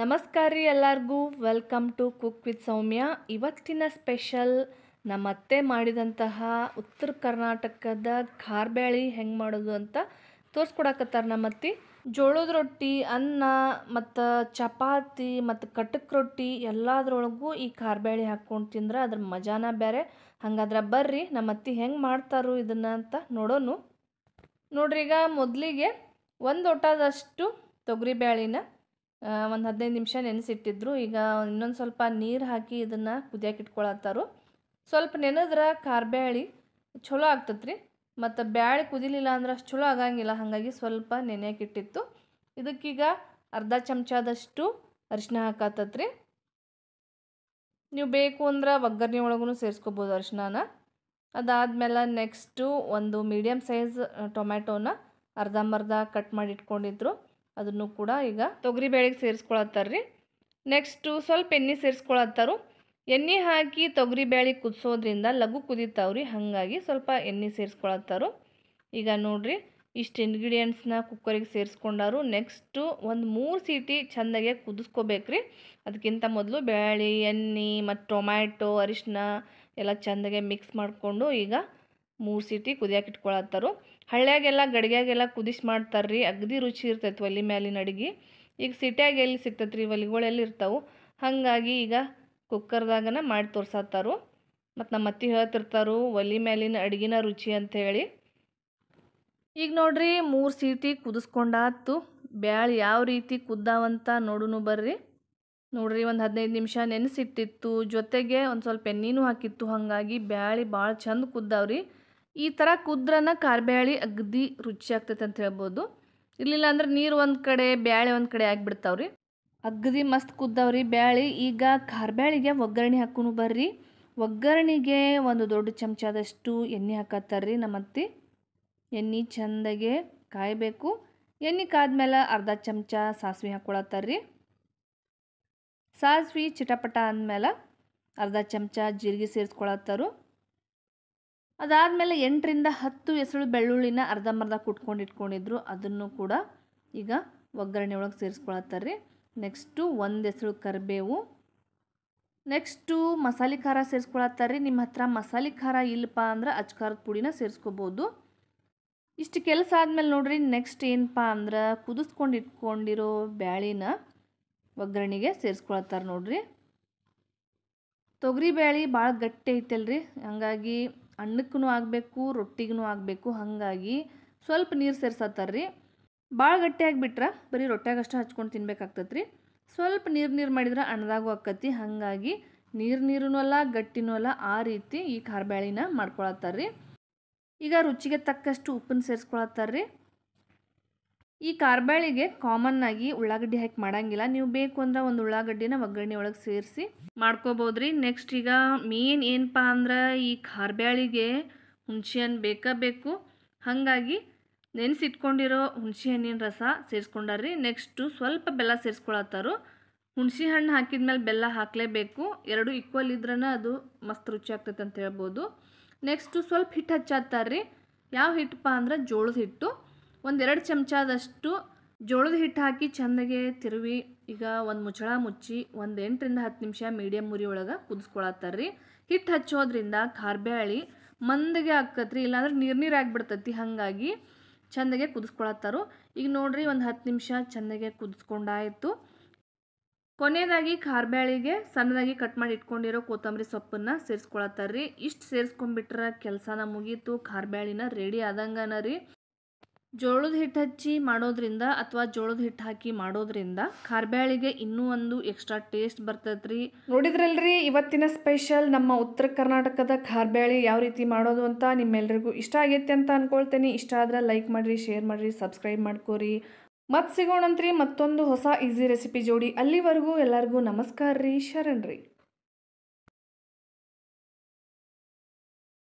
ನಮಸ್ಕಾರ ರೀ ಎಲ್ಲರಿಗೂ welcome to cook with Soumya ಇವತ್ತಿನ ಸ್ಪೆಷಲ್ ನಮ್ಮತ್ತೆ ಮಾಡಿದಂತಹ ಉತ್ತರ ಕರ್ನಾಟಕದ ಖಾರ್ಬೇಳಿ ಹೆಂಗೆ ಮಾಡೋದು ಅಂತ ತೋರಿಸ್ಕೊಡಕತ್ತಾರೆ ನಮ್ಮತ್ತಿ ಜೋಳದ ರೊಟ್ಟಿ ಅನ್ನ ಮತ್ತು ಚಪಾತಿ ಮತ್ತು ಕಟಕ್ ರೊಟ್ಟಿ ಎಲ್ಲದ್ರೊಳಗೂ ಈ ಖಾರ್ಬೇಳಿ ಹಾಕ್ಕೊಂಡು ತಿಂದ್ರೆ ಅದ್ರ ಮಜಾನ ಬೇರೆ ಹಂಗಾದ್ರೆ ಬರ್ರಿ ನಮ್ಮತ್ತೆ ಹೆಂಗೆ ಮಾಡ್ತಾರು ಇದನ್ನು ಅಂತ ನೋಡೋನು ನೋಡ್ರಿ ಈಗ ಮೊದಲಿಗೆ ಒಂದು ಒಟದಷ್ಟು ತೊಗರಿಬ್ಯಾಳಿನ ಒಂದು ಹದಿನೈದು ನಿಮಿಷ ನೆನೆಸಿಟ್ಟಿದ್ರು ಈಗ ಇನ್ನೊಂದು ಸ್ವಲ್ಪ ನೀರು ಹಾಕಿ ಇದನ್ನು ಕುದಿಯಕ್ಕೆ ಇಟ್ಕೊಳತ್ತಾರು ಸ್ವಲ್ಪ ನೆನೆದ್ರೆ ಕಾರ್ಬ್ಯಾಳಿ ಚಲೋ ಆಗ್ತತ್ರಿ ಮತ್ತು ಬ್ಯಾಳಿ ಕುದಿಲಿಲ್ಲ ಅಂದ್ರೆ ಅಷ್ಟು ಚಲೋ ಆಗಂಗಿಲ್ಲ ಹಾಗಾಗಿ ಸ್ವಲ್ಪ ನೆನೆಯಾಕಿಟ್ಟಿತ್ತು ಇದಕ್ಕೀಗ ಅರ್ಧ ಚಮಚದಷ್ಟು ಅರಿಶಿನ ಹಾಕತ್ತತ್ರಿ ನೀವು ಬೇಕು ಅಂದ್ರೆ ಒಗ್ಗರಣೆ ಒಳಗೂ ಸೇರಿಸ್ಕೋಬೋದು ಅರಿಶಿನ ಅದಾದಮೇಲೆ ನೆಕ್ಸ್ಟು ಒಂದು ಮೀಡಿಯಮ್ ಸೈಜ್ ಟೊಮ್ಯಾಟೋನ ಅರ್ಧಂಬರ್ಧ ಕಟ್ ಮಾಡಿ ಇಟ್ಕೊಂಡಿದ್ರು ಅದನ್ನು ಕೂಡ ಈಗ ತೊಗರಿ ಬೇಳೆಗೆ ಸೇರಿಸ್ಕೊಳತ್ತಾರ್ರಿ ನೆಕ್ಸ್ಟು ಸ್ವಲ್ಪ ಎಣ್ಣೆ ಸೇರಿಸ್ಕೊಳತ್ತಾರು ಎಣ್ಣೆ ಹಾಕಿ ತೊಗರಿ ಬೇಳೆ ಕುದಿಸೋದ್ರಿಂದ ಲಘು ಕುದೀತಾವ್ರಿ ಹಾಗಾಗಿ ಸ್ವಲ್ಪ ಎಣ್ಣೆ ಸೇರಿಸ್ಕೊಳತ್ತಾರು ಈಗ ನೋಡಿರಿ ಇಷ್ಟು ಇಂಗ್ರೀಡಿಯೆಂಟ್ಸ್ನ ಕುಕ್ಕರಿಗೆ ಸೇರಿಸ್ಕೊಂಡಾರು ನೆಕ್ಸ್ಟು ಒಂದು ಮೂರು ಸೀಟಿ ಚೆಂದಾಗೆ ಕುದಿಸ್ಕೋಬೇಕ್ರಿ ಅದಕ್ಕಿಂತ ಮೊದಲು ಬೇಳೆ ಎಣ್ಣೆ ಮತ್ತು ಟೊಮ್ಯಾಟೊ ಅರಿಶಿನ ಎಲ್ಲ ಚೆಂದಾಗೆ ಮಿಕ್ಸ್ ಮಾಡಿಕೊಂಡು ಈಗ ಮೂರು ಸೀಟಿ ಕುದಿಯೋಕೆ ಇಟ್ಕೊಳತ್ತಾರು ಹಳ್ಳ್ಯಾಗೆಲ್ಲ ಗಡಿಗ್ಯಾಗೆಲ್ಲ ಕುದಿಸಿ ಮಾಡ್ತಾರೆ ರೀ ಅಗದಿ ರುಚಿ ಇರ್ತೈತೆ ಒಲೆ ಮ್ಯಾಲಿನ ಅಡುಗೆ ಈಗ ಸಿಟ್ಯಾಗ ಎಲ್ಲಿ ಸಿಗ್ತೈತೆ ರೀ ಒಲಿಗಳೆಲ್ಲಿ ಇರ್ತಾವೆ ಹಾಗಾಗಿ ಈಗ ಕುಕ್ಕರ್ದಾಗನ ಮಾಡಿ ತೋರ್ಸತ್ತಾರು ಮತ್ತು ನಮ್ಮ ಅತ್ತಿ ಹೇಳ್ತಿರ್ತಾರು ಒಲಿ ಮ್ಯಾಲಿನ ಅಡುಗೆನ ರುಚಿ ಅಂಥೇಳಿ ಈಗ ನೋಡ್ರಿ ಮೂರು ಸೀಟಿ ಕುದಿಸ್ಕೊಂಡಾತು ಬ್ಯಾಳೆ ಯಾವ ರೀತಿ ಕುದ್ದಾವಂತ ನೋಡೂ ಬರ್ರಿ ನೋಡ್ರಿ ಒಂದು ಹದಿನೈದು ನಿಮಿಷ ನೆನೆಸಿಟ್ಟಿತ್ತು ಜೊತೆಗೆ ಒಂದು ಸ್ವಲ್ಪ ಎಣ್ಣೆನೂ ಹಾಕಿತ್ತು ಹಾಗಾಗಿ ಬ್ಯಾಳಿ ಭಾಳ ಚಂದ ಕುದ್ದಾವ್ರಿ ಈ ಥರ ಕುದ್ರನ ಕಾರ್ಬ್ಯಾಳಿ ರುಚಿ ಆಗ್ತೈತೆ ಅಂತ ಹೇಳ್ಬೋದು ಇರಲಿಲ್ಲ ಅಂದ್ರೆ ನೀರು ಒಂದು ಕಡೆ ಬ್ಯಾಳೆ ಒಂದು ಕಡೆ ಆಗಿಬಿಡ್ತಾವ್ರಿ ಅಗ್ದಿ ಮಸ್ತ್ ಕುದ್ದವ್ರಿ ಬ್ಯಾಳಿ ಈಗ ಕಾರ್ಬ್ಯಾಳಿಗೆ ಒಗ್ಗರಣೆ ಹಾಕೊಂಡು ಬರ್ರಿ ಒಗ್ಗರಣೆಗೆ ಒಂದು ದೊಡ್ಡ ಚಮಚದಷ್ಟು ಎಣ್ಣೆ ಹಾಕತ್ತಾರ್ರಿ ನಮ್ಮತ್ತಿ ಎಣ್ಣೆ ಚೆಂದಾಗೆ ಕಾಯಬೇಕು ಎಣ್ಣೆ ಕಾದ್ಮೇಲೆ ಅರ್ಧ ಚಮಚ ಸಾಸಿವೆ ಹಾಕ್ಕೊಳತ್ತಾರ್ರಿ ಸಾಸಿವೆ ಚಿಟಪಟ ಅಂದಮೇಲೆ ಅರ್ಧ ಚಮಚ ಜೀರಿಗೆ ಸೇರಿಸ್ಕೊಳತ್ತಾರು ಅದಾದಮೇಲೆ ಎಂಟರಿಂದ ಹತ್ತು ಹೆಸಳು ಬೆಳ್ಳುಳ್ಳಿನ ಅರ್ಧಂಬರ್ಧ ಕುಟ್ಕೊಂಡು ಇಟ್ಕೊಂಡಿದ್ರು ಅದನ್ನು ಕೂಡ ಈಗ ಒಗ್ಗರಣೆ ಒಳಗೆ ಸೇರಿಸ್ಕೊಳತ್ತಾರೆ ನೆಕ್ಸ್ಟು ಒಂದು ಹೆಸರು ಕರಿಬೇವು ನೆಕ್ಸ್ಟು ಮಸಾಲೆ ಖಾರ ಸೇರಿಸ್ಕೊಳತ್ತಾರೆ ನಿಮ್ಮ ಹತ್ರ ಮಸಾಲೆ ಖಾರ ಇಲ್ಲಪ್ಪ ಅಂದ್ರೆ ಅಚ್ಕಾರದ ಪುಡಿನ ಸೇರಿಸ್ಕೋಬೋದು ಇಷ್ಟು ಕೆಲಸ ಆದಮೇಲೆ ನೋಡ್ರಿ ನೆಕ್ಸ್ಟ್ ಏನಪ್ಪ ಅಂದ್ರೆ ಕುದಿಸ್ಕೊಂಡು ಇಟ್ಕೊಂಡಿರೋ ಬ್ಯಾಳಿನ ಒಗ್ಗರಣೆಗೆ ಸೇರಿಸ್ಕೊಳತ್ತಾರೆ ನೋಡಿರಿ ತೊಗರಿ ಬ್ಯಾಳಿ ಭಾಳ ಗಟ್ಟಿ ಐತಲ್ರಿ ಹಂಗಾಗಿ ಅನ್ನಕ್ಕೂ ಆಗಬೇಕು ರೊಟ್ಟಿಗೂ ಆಗಬೇಕು ಹಾಗಾಗಿ ಸ್ವಲ್ಪ ನೀರು ರೀ ಭಾಳ ಗಟ್ಟಿಯಾಗಿ ಬಿಟ್ರೆ ಬರೀ ರೊಟ್ಟಿಯಾಗಷ್ಟು ಹಚ್ಕೊಂಡು ತಿನ್ಬೇಕಾಗ್ತೈತೆ ರೀ ಸ್ವಲ್ಪ ನೀರು ನೀರು ಮಾಡಿದ್ರೆ ಅಣ್ಣದಾಗೂ ಆಕ್ಕತಿ ಹಾಗಾಗಿ ನೀರು ನೀರೂ ಅಲ್ಲ ಗಟ್ಟಿನೂ ಅಲ್ಲ ಆ ರೀತಿ ಈ ಖಾರ ಬ್ಯಾಳಿನ ರೀ ಈಗ ರುಚಿಗೆ ತಕ್ಕಷ್ಟು ಉಪ್ಪನ್ನು ರೀ ಈ ಕಾರ್ಬಾಳಿಗೆ ಕಾಮನ್ ಆಗಿ ಉಳ್ಳಾಗಡ್ಡಿ ಹಾಕಿ ಮಾಡಂಗಿಲ್ಲ ನೀವು ಬೇಕು ಅಂದ್ರೆ ಒಂದು ಉಳ್ಳಾಗಡ್ಡಿನ ಒಗ್ಗರಣೆ ಒಳಗೆ ಸೇರಿಸಿ ಮಾಡ್ಕೋಬೋದ್ರಿ ನೆಕ್ಸ್ಟ್ ಈಗ ಮೇನ್ ಏನಪ್ಪ ಅಂದ್ರೆ ಈ ಕಾರ್ಬ್ಯಾಳಿಗೆ ಹುಣಸೆಹಣ್ಣು ಬೇಕೇ ಬೇಕು ಹಾಗಾಗಿ ನೆನೆಸಿಟ್ಕೊಂಡಿರೋ ಹುಣಸೆ ಹಣ್ಣಿನ ರಸ ಸೇರಿಸ್ಕೊಂಡಾರ್ರಿ ನೆಕ್ಸ್ಟು ಸ್ವಲ್ಪ ಬೆಲ್ಲ ಸೇರಿಸ್ಕೊಳತ್ತಾರು ಹುಣಸೆ ಹಣ್ಣು ಹಾಕಿದ ಬೆಲ್ಲ ಹಾಕಲೇಬೇಕು ಎರಡು ಈಕ್ವಲ್ ಇದ್ರೇ ಅದು ಮಸ್ತ್ ರುಚಿ ಆಗ್ತೈತೆ ಅಂತ ಹೇಳ್ಬೋದು ನೆಕ್ಸ್ಟು ಸ್ವಲ್ಪ ಹಿಟ್ಟು ಹಚ್ಚಾತ್ತಾರ್ರಿ ಯಾವ ಹಿಟ್ಟಪ್ಪ ಅಂದ್ರೆ ಜೋಳದ ಹಿಟ್ಟು ಒಂದೆರಡು ಚಮಚದಷ್ಟು ಜೋಳದ ಹಿಟ್ಟು ಹಾಕಿ ಚೆಂದಾಗೆ ತಿರುವಿ ಈಗ ಒಂದು ಮುಚ್ಚಳ ಮುಚ್ಚಿ ಒಂದು ಎಂಟರಿಂದ ಹತ್ತು ನಿಮಿಷ ಮೀಡಿಯಮ್ ಉರಿ ಒಳಗೆ ಕುದಿಸ್ಕೊಳತ್ತಾರ್ರಿ ಹಿಟ್ಟು ಹಚ್ಚೋದ್ರಿಂದ ಕಾರ್ಬ್ಯಾಳಿ ಮಂದಗೆ ಆಕತ್ರಿ ಇಲ್ಲಾಂದ್ರೆ ನೀರು ನೀರು ಆಗಿಬಿಡ್ತತಿ ಹಾಗಾಗಿ ಚೆಂದಾಗೆ ಕುದಿಸ್ಕೊಳತ್ತಾರು ಈಗ ನೋಡ್ರಿ ಒಂದು ಹತ್ತು ನಿಮಿಷ ಚೆಂದಾಗೆ ಕುದಿಸ್ಕೊಂಡಾಯಿತು ಕೊನೆಯದಾಗಿ ಬ್ಯಾಳಿಗೆ ಸಣ್ಣದಾಗಿ ಕಟ್ ಮಾಡಿ ಇಟ್ಕೊಂಡಿರೋ ಕೊತ್ತಂಬರಿ ಸೊಪ್ಪನ್ನು ಸೇರಿಸ್ಕೊಳತ್ತಾರ್ರಿ ಇಷ್ಟು ಸೇರಿಸ್ಕೊಂಡ್ಬಿಟ್ರೆ ಕೆಲಸನ ಮುಗೀತು ಕಾರ್ಬ್ಯಾಳಿನ ರೆಡಿ ಆದಂಗನ ರೀ ಜೋಳದ ಹಿಟ್ಟು ಹಚ್ಚಿ ಮಾಡೋದ್ರಿಂದ ಅಥವಾ ಜೋಳದ ಹಿಟ್ಟು ಹಾಕಿ ಮಾಡೋದ್ರಿಂದ ಖಾರ್ಬ್ಯಾಳಿಗೆ ಇನ್ನೂ ಒಂದು ಎಕ್ಸ್ಟ್ರಾ ಟೇಸ್ಟ್ ಬರ್ತೈತ್ರಿ ನೋಡಿದ್ರಲ್ರಿ ಇವತ್ತಿನ ಸ್ಪೆಷಲ್ ನಮ್ಮ ಉತ್ತರ ಕರ್ನಾಟಕದ ಖಾರ್ಬ್ಯಾಳಿ ಯಾವ ರೀತಿ ಮಾಡೋದು ಅಂತ ನಿಮ್ಮೆಲ್ಲರಿಗೂ ಇಷ್ಟ ಆಗೈತೆ ಅಂತ ಅನ್ಕೊಳ್ತೇನೆ ಇಷ್ಟ ಆದ್ರೆ ಲೈಕ್ ಮಾಡಿರಿ ಶೇರ್ ಮಾಡಿರಿ ಸಬ್ಸ್ಕ್ರೈಬ್ ಮಾಡ್ಕೋರಿ ಮತ್ತೆ ಸಿಗೋಣಂತ್ರಿ ಮತ್ತೊಂದು ಹೊಸ ಈಸಿ ರೆಸಿಪಿ ಜೋಡಿ ಅಲ್ಲಿವರೆಗೂ ಎಲ್ಲರಿಗೂ ನಮಸ್ಕಾರ ರೀ ಶರಣ್ ರೀ